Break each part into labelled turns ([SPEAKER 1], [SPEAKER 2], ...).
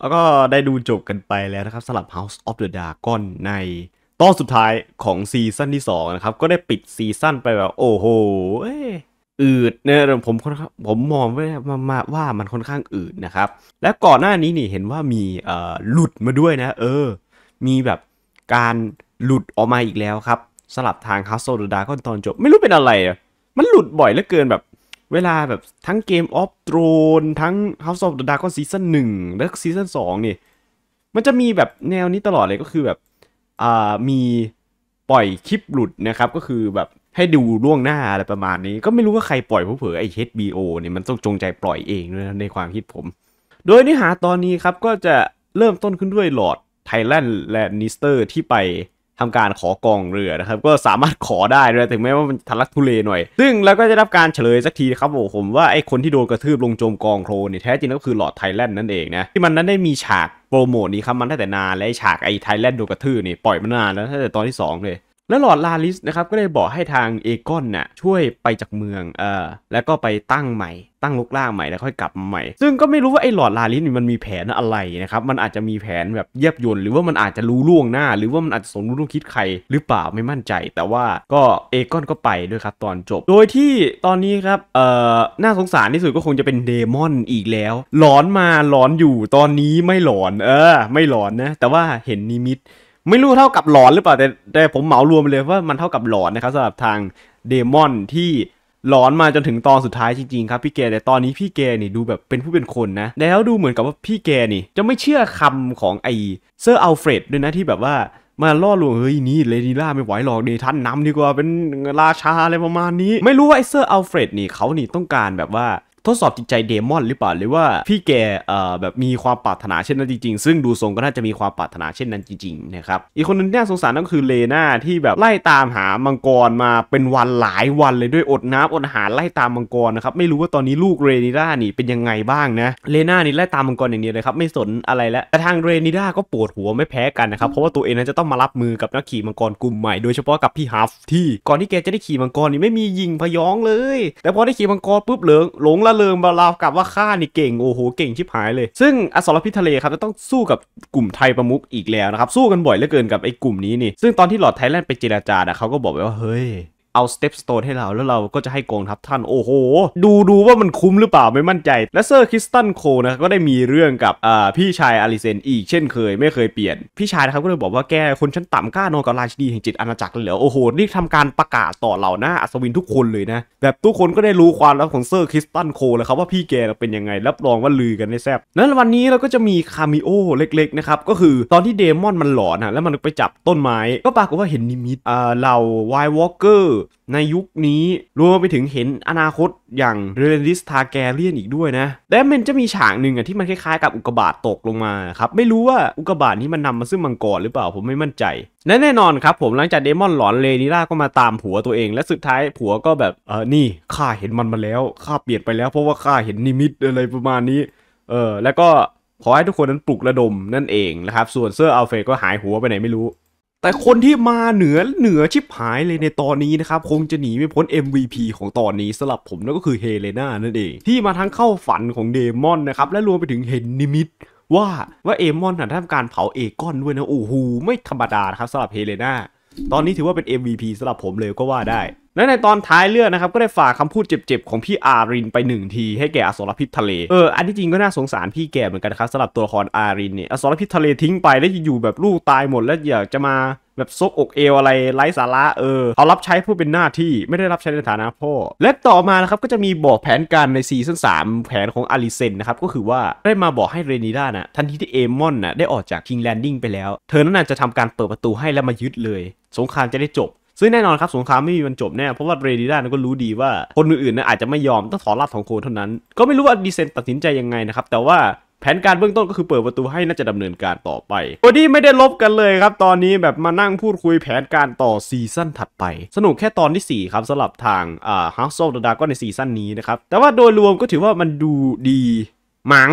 [SPEAKER 1] แล้วก็ได้ดูจบกันไปแล้วนะครับสำหรับ House of the Dragon ในตอนสุดท้ายของซีซั่นที่2นะครับ ก็ได้ปิดซีซั่นไปแบบโอ้โหอืดเนี่ยผมค่อนข้างผมมองว่ามาว่ามันค่อนข้างอืดนะครับ และก่อนหน้านี้นี่เห็นว่ามีเอ่อหลุดมาด้วยนะ เออ มีแบบการหลุดออกมาอีกแล้วครับ สลับทางฮาสโซดากนตอนจบ ไม่รู้เป็นอะไร มันหลุดบ่อยเหลือเกินแบบเวลาแบบทั้งเกมออฟโตรนทั้ง House of the Dragon ซีซั่นหนึ่งและซีซั่นสองนี่ มันจะมีแบบแนวนี้ตลอดเลยก็คือแบบอ่ามีปล่อยคลิปหลุดนะครับ ก็คือแบบให้ดูล่วงหน้าอะไรประมาณนี้ ก็ไม่รู้ว่าใครปล่อยเผ่อไอ้ HBO เนี่ยมันต้องจงใจปล่อยเองด้ยในความคิดผม โดยเนื้อหาตอนนี้ครับก็จะเริ่มต้นขึ้นด้วยหลอดไทแลนด์และนิสเตอร์ที่ไปทำการขอกองเรือนะครับก็สามารถขอได้เลยถึงแม้ว่ามันทะลักทุเลหน่อย ซึ่งเราก็จะรับการเฉลยสักทีครับผม ว่าไอ้คนที่โดนกระทืบลงจมกองโครนเนี่ยแท้จริงก็คือหลอดไทแลนด์นั่นเองนะที่มันนั้นได้มีฉากโปรโมทนี้ครับ มันตั้งแต่นานและฉากไอ้ไทแลนด์โดนกระทืบนี่ปล่อยมานานแล้วตั้งแต่ตอนที่2เลยแล้วหลอดลาลิสนะครับก็ได้บอกให้ทางเอกอนน่ะช่วยไปจากเมืองเออแล้วก็ไปตั้งใหม่ตั้งลูกล่างใหม่แล้วค่อยกลับมาใหม่ซึ่งก็ไม่รู้ว่าไอ้หลอดลาลิสมันมีแผนอะไรนะครับมันอาจจะมีแผนแบบเยียบยนหรือว่ามันอาจจะรู้ล่วงหน้า หรือว่ามันอาจจะสมรู้ร่วมคิดใครหรือเปล่าไม่มั่นใจ แต่ว่าก็เอกอนก็ไปด้วยครับ ตอนจบ โดยที่ตอนนี้ครับเอ่อน่าสงสารที่สุดก็คงจะเป็นเดมอนอีกแล้วหลอนมาหลอนอยู่ตอนนี้ไม่หลอนเออไม่หลอนนะ แต่ว่าเห็นนิมิตไม่รู้เท่ากับหลอนหรือเปล่าแต่แต่ผมเหมารวมไปเลยว่ามันเท่ากับหลอนนะครับสำหรับทางเดมอนที่หลอนมาจนถึงตอนสุดท้ายจริงๆครับ พี่แกแต่ตอนนี้พี่แกนี่ดูแบบเป็นผู้เป็นคนนะแล้วดูเหมือนกับว่าพี่แกนี่จะไม่เชื่อคำของไอเซอร์อัลเฟรดด้วยนะที่แบบว่ามาล่อลวงเฮ้ยนี่เลดีล่าไม่ไหวหรอกเดทันนำดีกว่าเป็นราชาอะไรประมาณนี้ ไม่รู้ว่าไอเซอร์อัลเฟรดนี่เขานี่ต้องการแบบว่าทดสอบจิตใจเดมอนหรือเปล่าหรือว่าพี่แกเอ่อแบบมีความปรารถนาเช่นนั้นจริงๆซึ่งดูทรงก็น่าจะมีความปรารถนาเช่นนั้นจริงๆนะครับอีกคนนึงที่น่าสงสารนั่นคือเลนาที่แบบไล่ตามหามังกรมาเป็นวันหลายวันเลยด้วยอดน้ำอดอาหารไล่ตามมังกรนะครับไม่รู้ว่าตอนนี้ลูกเรนิด้านี่เป็นยังไงบ้างนะเลนานี่ไล่ตามมังกรอย่างเดียวเลยครับไม่สนอะไรแล้วแต่ทางเรนิด้าก็ปวดหัวไม่แพ้กันนะครับเพราะว่าตัวเองนั้นจะต้องมารับมือกับนักขี่มังกรกลุ่มใหม่โดยเฉพาะกับพี่ฮัฟที่ก่อนที่แกจะได้ขี่มังกรนี่ไม่มียิงพยองเลย แต่พอได้ขี่มังกรปุ๊บเหลืองหลงละเริงบาราวกับว่าข้านี่เก่งโอ้โหเก่งชิบหายเลย ซึ่งอสรพิทะเลครับจะต้องสู้กับกลุ่มไทยประมุกอีกแล้วนะครับ สู้กันบ่อยเหลือเกินกับไอ้กลุ่มนี้นี่ซึ่งตอนที่หลอดไทยแลนด์ไปเจราจาเขาก็บอกไว้ว่าเฮ้ยเอาสเต็ปสโตนให้เราแล้วเราก็จะให้กองทัพท่าน โอ้โหดู ดูว่ามันคุ้มหรือเปล่าไม่มั่นใจ และเซอร์คริสตันโคนะก็ได้มีเรื่องกับพี่ชายอาริเซนอีก เช่นเคยไม่เคยเปลี่ยน พี่ชายนะครับก็เลยบอกว่าแกคนชั้นต่ำกล้านอนกับราชินีแห่งจิตอาณาจักรเลยเหรอโอ้โหนี่ทำการประกาศต่อเหล่าหน้าอัศวินทุกคนเลยนะแบบทุกคนก็ได้รู้ความลับของเซอร์คริสตันโคแล้วครับว่าพี่แกเป็นยังไง รับรองว่าลือกันได้แซ่บนั้นวันนี้เราก็จะมีคาเมโอเล็กๆนะครับก็คือตอนที่เดมอนมันหลอนนะแล้วมันไปจับต้นไม้ ก็ปรากฏว่าเห็นนิมิตอ่าเวท์วอล์กเกอร์ในยุคนี้รวมไปถึงเห็นอนาคตอย่างเรเลนิสทาแกเรียนอีกด้วยนะแต่มันจะมีฉากหนึ่งอ่ะที่มันคล้ายๆกับอุกบาตตกลงมาครับไม่รู้ว่าอุกบาตนี้มันนำมาซึ่งมังกรหรือเปล่าผมไม่มั่นใจและแน่นอนครับ ผมหลังจากเดมอนหลอนเลนิล่าก็มาตามผัวตัวเอง และสุดท้ายผัวก็แบบเออนี่ข้าเห็นมันมาแล้วข้าเปลี่ยนไปแล้ว เพราะว่าข้าเห็นนิมิตอะไรประมาณนี้ เออแล้วก็ขอให้ทุกคนนั้นปลุกระดมนั่นเองนะครับส่วนเซอร์อัลเฟก็หายหัวไปไหนไม่รู้แต่คนที่มาเหนือเหนือชิบหายเลยในตอนนี้นะครับ คงจะหนีไม่พ้น MVP ของตอนนี้สำหรับผมนั่นก็คือเฮเลนานั่นเอง ที่มาทั้งเข้าฝันของเดมอนนะครับ และรวมไปถึงเห็นนิมิตว่าว่าเอมอนถ่ะทำการเผาเอกอนด้วยนะ โอ้โห ไม่ธรรมดาครับสำหรับเฮเลนาตอนนี้ถือว่าเป็น MVP สำหรับผมเลยก็ว่าได้และในตอนท้ายเรื่องนะครับก็ได้ฝากคำพูดเจ็บๆของพี่อารินไปหนึ่งทีให้แก่อสรพิษทะเลเอออันที่จริงก็น่าสงสารพี่แกเหมือนกันครับสำหรับตัวละครอารินเนี่ยอสรพิษทะเลทิ้ง ไปแล้วอยู่แบบลูกตายหมด แล้วอยากจะมาแบบซกอกเอวอะไรไร้สาระเออเอารับใช้ผู้เป็นหน้าที่ไม่ได้รับใช้ในฐานะพ่อและต่อมานะครับก็จะมีบอกแผนการในซีซั่นสแผนของอาริเซนนะครับก็คือว่าได้มาบอกให้เรนิด้านะทันทีที่เอมอนนะได้ออกจากคิงแลนดิ้งไปแล้ว เธอนั้นจะทำการเปิดประตูให้แล้วมายึดเลย สงครามจะได้จบซึ่งแน่นอนครับสงครามไม่มีวันจบแน่ เพราะว่าเรดิด้าก็รู้ดีว่าคนอื่นๆนะอาจจะไม่ยอมต้องถอนราบถอนโคนเท่านั้น ก็ไม่รู้ว่าดีเซนตัดสินใจยังไงนะครับ แต่ว่าแผนการเบื้องต้นก็คือเปิดประตูให้น่าจะดำเนินการต่อไป โอดี้ไม่ได้ลบกันเลยครับ ตอนนี้แบบมานั่งพูดคุยแผนการต่อซีซั่นถัดไป สนุกแค่ตอนที่ 4ครับสำหรับทางฮาร์ดโซลด์ดาก็ในซีซั่นนี้นะครับ แต่ว่าโดยรวมก็ถือว่ามันดูดีมัง้ง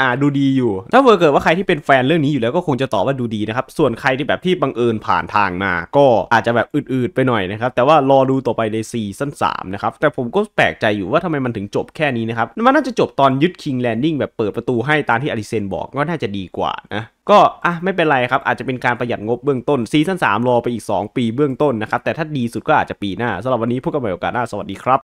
[SPEAKER 1] อ่าดูดีอยู่ ถ้าเกิดว่าใครที่เป็นแฟนเรื่องนี้อยู่แล้วก็คงจะตอบว่าดูดีนะครับ ส่วนใครที่แบบที่บังเอิญผ่านทางมาก็อาจจะแบบอืดๆไปหน่อยนะครับ แต่ว่ารอดูต่อไปในซีซั่นสามนะครับ แต่ผมก็แปลกใจอยู่ว่าทำไมมันถึงจบแค่นี้นะครับ มันน่าจะจบตอนยึดคิงแลนดิ้งแบบเปิดประตูให้ตามที่อดิเซนบอกก็น่าจะดีกว่านะก็อ่ะไม่เป็นไรครับอาจจะเป็นการประหยัดงบเบื้องต้นซีซั่น3รอไปอีก2ปีเบื้องต้นนะครับแต่ถ้าดีสุดก็อาจจะปีหน้าสำหรับวันนี้พวกันใหม่โอกาสหน้าสวัสดีครับ